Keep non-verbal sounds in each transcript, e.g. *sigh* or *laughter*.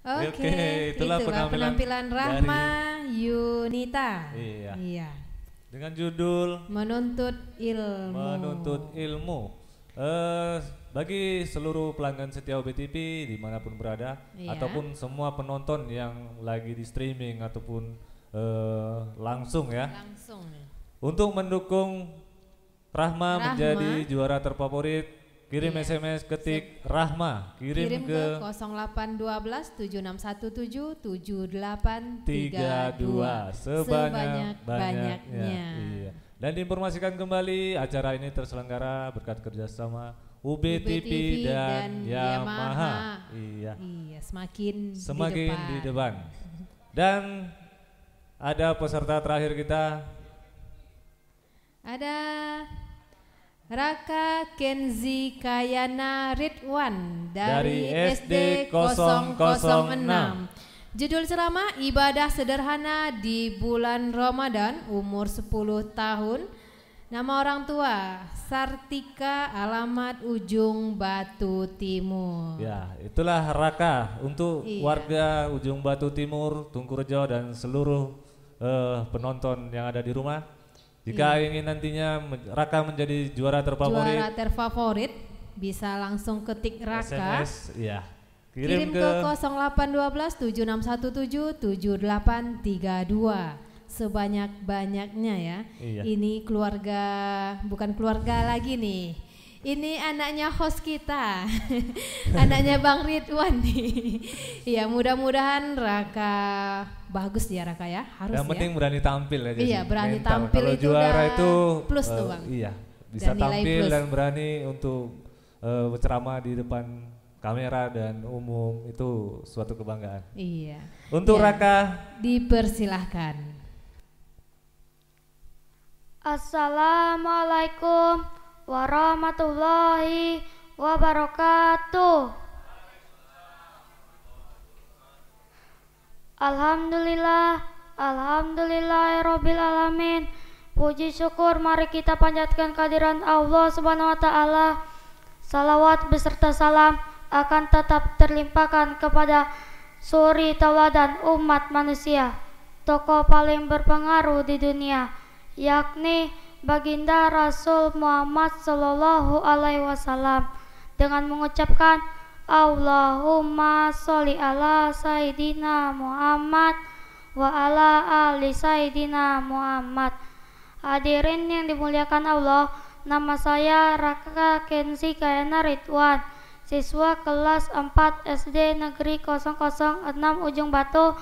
Oke, okay, okay, itulah, itulah penampilan, penampilan Rahma dari, Yunita. Iya. iya. Dengan judul Menuntut Ilmu. Menuntut Ilmu. Uh, bagi seluruh pelanggan setia OBTV dimanapun berada, iya. ataupun semua penonton yang lagi di streaming ataupun uh, langsung ya. Langsung. Untuk mendukung Rahma, Rahma menjadi juara terfavorit Kirim yeah. SMS ketik Rahma, kirim, kirim ke, ke sebanyak, sebanyak banyaknya. Iya. Dan diinformasikan kembali acara ini terselenggara berkat kerjasama UBTV dan, dan Yamaha. Yamaha. Iya. Iya, semakin semakin di depan. Di depan. Dan ada peserta terakhir kita. Ada Raka Kenzi Kayana Ridwan dari, dari SD 006. Judul ceramah Ibadah Sederhana di Bulan Ramadan umur 10 tahun. Nama orang tua Sartika alamat Ujung Batu Timur. Ya, itulah Raka untuk iya. warga Ujung Batu Timur, Tungkurjo dan seluruh uh, penonton yang ada di rumah. Jika iya. ingin nantinya Raka menjadi juara terfavorit. Juara terfavorit bisa langsung ketik Raka. SMS, ya. Kirim, Kirim ke, ke 0812 7832 sebanyak-banyaknya ya. Iya. Ini keluarga bukan keluarga lagi nih ini anaknya host kita, *laughs* anaknya Bang Ridwan nih. *laughs* Iya, mudah-mudahan Raka bagus ya Raka ya, harus Yang ya. penting berani tampil aja. Ya, iya berani mental. tampil Kalau itu juara itu plus uh, tuh eh, Bang. Iya bisa dan tampil plus. dan berani untuk uh, berceramah di depan kamera dan umum itu suatu kebanggaan. Iya. Untuk ya, Raka dipersilahkan. Assalamualaikum warahmatullahi wabarakatuh. Alhamdulillah, alhamdulillahirabbil ya alamin. Puji syukur mari kita panjatkan kehadiran Allah Subhanahu wa taala. Salawat beserta salam akan tetap terlimpahkan kepada suri tauladan umat manusia, tokoh paling berpengaruh di dunia, yakni baginda Rasul Muhammad sallallahu Alaihi Wasallam dengan mengucapkan Allahumma sholli ala Sayyidina Muhammad wa ala ali Sayyidina Muhammad Hadirin yang dimuliakan Allah, nama saya Raka Kenzi Kayana Ridwan, siswa kelas 4 SD Negeri 006 Ujung Batu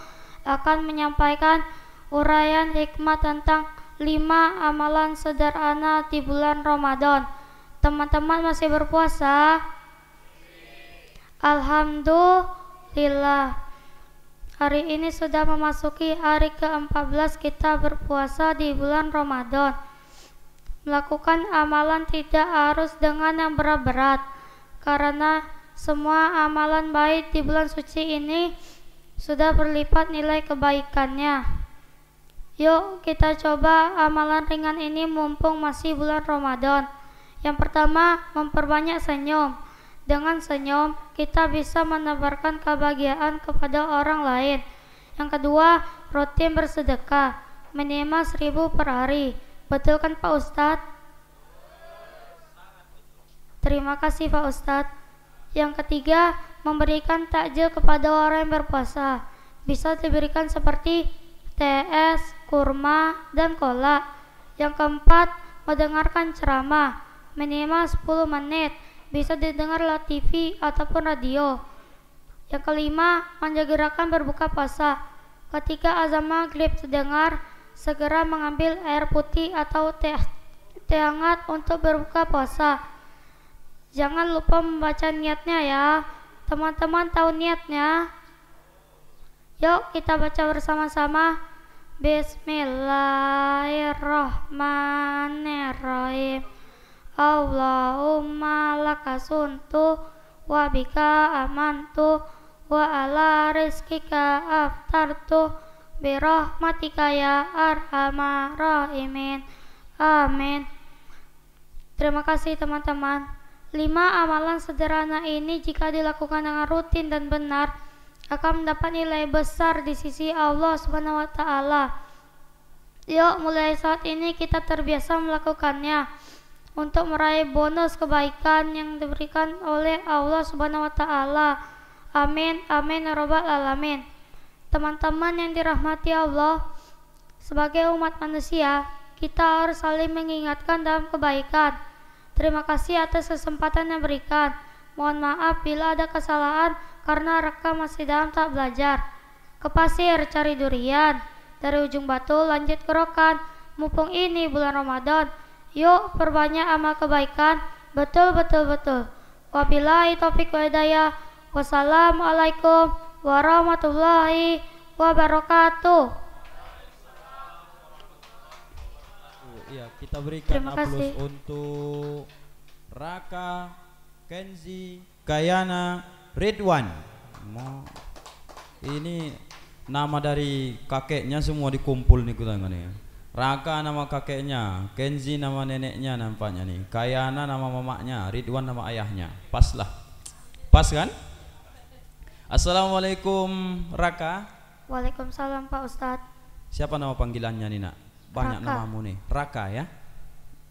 akan menyampaikan uraian hikmah tentang lima amalan sederhana di bulan Ramadan. Teman-teman masih berpuasa? Alhamdulillah. Hari ini sudah memasuki hari ke-14 kita berpuasa di bulan Ramadan. Melakukan amalan tidak harus dengan yang berat-berat karena semua amalan baik di bulan suci ini sudah berlipat nilai kebaikannya. Yuk kita coba amalan ringan ini mumpung masih bulan Ramadan. Yang pertama, memperbanyak senyum. Dengan senyum, kita bisa menebarkan kebahagiaan kepada orang lain. Yang kedua, rutin bersedekah, minimal seribu per hari. Betul kan Pak Ustadz? Terima kasih Pak Ustadz. Yang ketiga, memberikan takjil kepada orang yang berpuasa. Bisa diberikan seperti TS, kurma, dan kolak. Yang keempat, mendengarkan ceramah minimal 10 menit, bisa didengar lewat TV ataupun radio. Yang kelima, gerakan berbuka puasa. Ketika azan maghrib terdengar, segera mengambil air putih atau teh, teh hangat untuk berbuka puasa. Jangan lupa membaca niatnya ya. Teman-teman tahu niatnya? Yuk kita baca bersama-sama. Bismillahirrahmanirrahim Allahumma lakasuntu, wabika wa bika amantu wa ala rizkika aftartu birahmatika ya arhamar amin terima kasih teman-teman lima amalan sederhana ini jika dilakukan dengan rutin dan benar akan mendapat nilai besar di sisi Allah Subhanahu wa taala. Yuk mulai saat ini kita terbiasa melakukannya untuk meraih bonus kebaikan yang diberikan oleh Allah Subhanahu wa taala. Amin amin ya robbal alamin. Teman-teman yang dirahmati Allah, sebagai umat manusia, kita harus saling mengingatkan dalam kebaikan. Terima kasih atas kesempatan yang diberikan. Mohon maaf bila ada kesalahan karena Raka masih dalam tahap belajar. Ke pasir cari durian, dari ujung batu lanjut ke rokan, mumpung ini bulan Ramadan. Yuk perbanyak amal kebaikan, betul betul betul. Wabilai topik wa hidayah. Wassalamualaikum warahmatullahi wabarakatuh. Ya, kita berikan Terima kasih. untuk Raka, Kenzi, Kayana, Ridwan. Ini nama dari kakeknya semua dikumpul nih kita ya. nih. Raka nama kakeknya, Kenzi nama neneknya nampaknya nih. Kayana nama mamaknya, Ridwan nama ayahnya. Pas lah. Pas kan? Assalamualaikum Raka. Waalaikumsalam Pak Ustadz. Siapa nama panggilannya nih nak? Banyak Raka. namamu nih. Raka ya.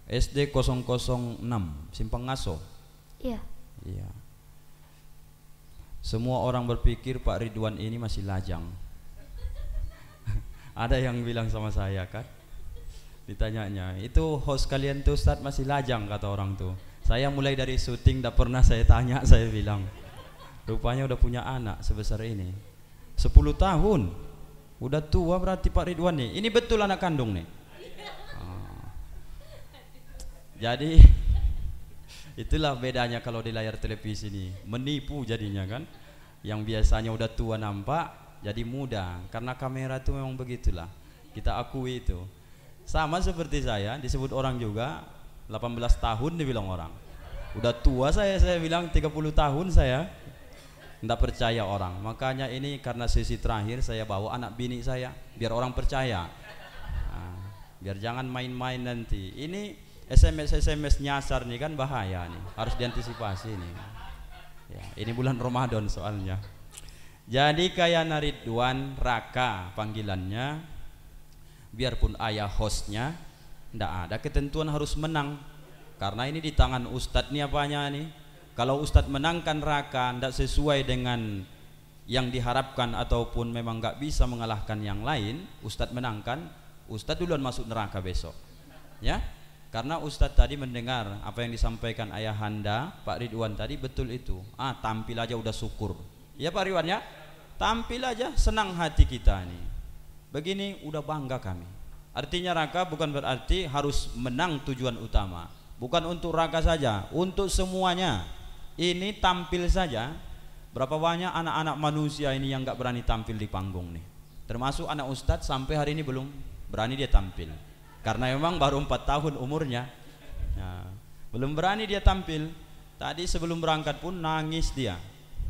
SD 006 Simpang Ngaso. Iya. Iya. Semua orang berpikir Pak Ridwan ini masih lajang. *laughs* Ada yang bilang sama saya kan? Ditanyanya, itu host kalian tuh Ustaz masih lajang kata orang tuh. Saya mulai dari syuting tidak pernah saya tanya, *laughs* saya bilang. Rupanya udah punya anak sebesar ini. 10 tahun. Udah tua berarti Pak Ridwan nih. Ini betul anak kandung nih. Ah. Jadi *laughs* Itulah bedanya kalau di layar televisi ini, menipu jadinya kan yang biasanya udah tua nampak jadi muda karena kamera itu memang begitulah kita akui itu sama seperti saya disebut orang juga 18 tahun dibilang orang udah tua saya saya bilang 30 tahun saya tidak percaya orang makanya ini karena sisi terakhir saya bawa anak bini saya biar orang percaya nah, biar jangan main-main nanti ini SMS SMS nyasar nih kan bahaya nih harus diantisipasi nih ya, ini bulan Ramadan soalnya jadi kayak Naridwan Raka panggilannya biarpun ayah hostnya ndak ada ketentuan harus menang karena ini di tangan Ustadz nih apanya nih kalau Ustadz menangkan Raka ndak sesuai dengan yang diharapkan ataupun memang nggak bisa mengalahkan yang lain Ustadz menangkan Ustadz duluan masuk neraka besok ya karena Ustadz tadi mendengar apa yang disampaikan ayahanda Pak Ridwan tadi betul itu. Ah tampil aja udah syukur. Ya Pak Ridwan ya, tampil aja senang hati kita nih. Begini udah bangga kami. Artinya raka bukan berarti harus menang tujuan utama. Bukan untuk raka saja, untuk semuanya. Ini tampil saja. Berapa banyak anak-anak manusia ini yang nggak berani tampil di panggung nih. Termasuk anak ustadz sampai hari ini belum berani dia tampil karena memang baru empat tahun umurnya nah, belum berani dia tampil tadi sebelum berangkat pun nangis dia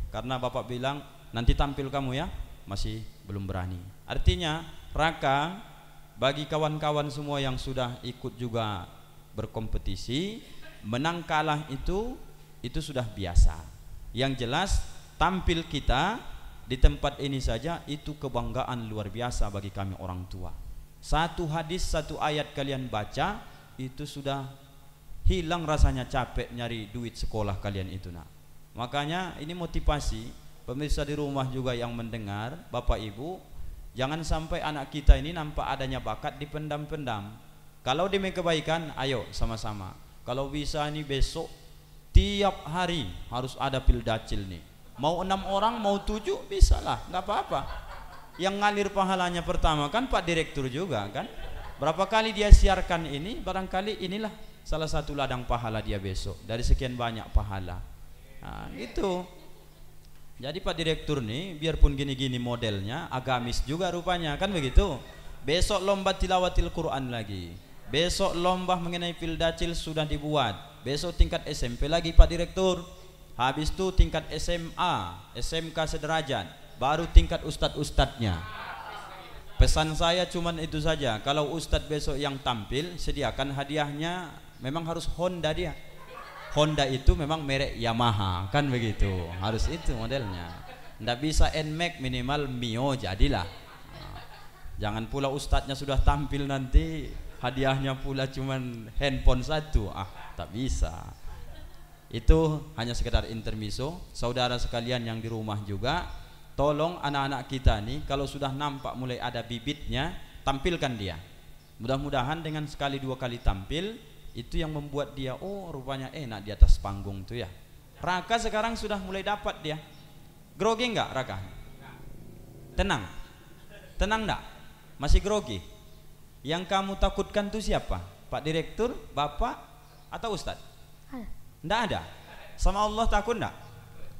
karena bapak bilang nanti tampil kamu ya masih belum berani artinya Raka bagi kawan-kawan semua yang sudah ikut juga berkompetisi menang kalah itu itu sudah biasa yang jelas tampil kita di tempat ini saja itu kebanggaan luar biasa bagi kami orang tua satu hadis, satu ayat kalian baca itu sudah hilang rasanya capek nyari duit sekolah kalian itu nak. Makanya ini motivasi pemirsa di rumah juga yang mendengar, Bapak Ibu, jangan sampai anak kita ini nampak adanya bakat dipendam-pendam. Kalau demi kebaikan, ayo sama-sama. Kalau bisa ini besok tiap hari harus ada pil pildacil nih. Mau enam orang, mau tujuh, bisalah, nggak apa-apa yang ngalir pahalanya pertama kan Pak Direktur juga kan berapa kali dia siarkan ini barangkali inilah salah satu ladang pahala dia besok dari sekian banyak pahala nah, itu jadi Pak Direktur nih biarpun gini-gini modelnya agamis juga rupanya kan begitu besok lomba tilawatil Quran lagi besok lomba mengenai pildacil sudah dibuat besok tingkat SMP lagi Pak Direktur habis itu tingkat SMA SMK sederajat baru tingkat ustad-ustadnya pesan saya cuma itu saja kalau ustad besok yang tampil sediakan hadiahnya memang harus Honda dia Honda itu memang merek Yamaha kan begitu harus itu modelnya tidak bisa NMAX minimal Mio jadilah jangan pula ustadznya sudah tampil nanti hadiahnya pula cuma handphone satu ah tak bisa itu hanya sekedar intermiso saudara sekalian yang di rumah juga tolong anak-anak kita nih kalau sudah nampak mulai ada bibitnya tampilkan dia mudah-mudahan dengan sekali dua kali tampil itu yang membuat dia oh rupanya enak di atas panggung tuh ya Raka sekarang sudah mulai dapat dia grogi nggak Raka tenang tenang enggak masih grogi yang kamu takutkan tuh siapa Pak Direktur Bapak atau Ustadz enggak ada sama Allah takut enggak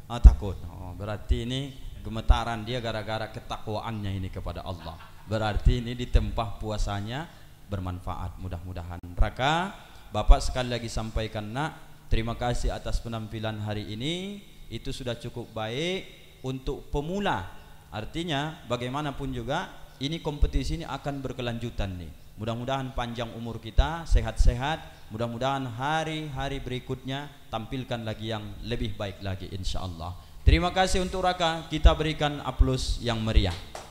oh, takut oh, berarti ini gemetaran dia gara-gara ketakwaannya ini kepada Allah berarti ini ditempah puasanya bermanfaat mudah-mudahan Raka Bapak sekali lagi sampaikan nak terima kasih atas penampilan hari ini itu sudah cukup baik untuk pemula artinya bagaimanapun juga ini kompetisi ini akan berkelanjutan nih mudah-mudahan panjang umur kita sehat-sehat mudah-mudahan hari-hari berikutnya tampilkan lagi yang lebih baik lagi insyaallah Terima kasih untuk Raka, kita berikan aplaus yang meriah.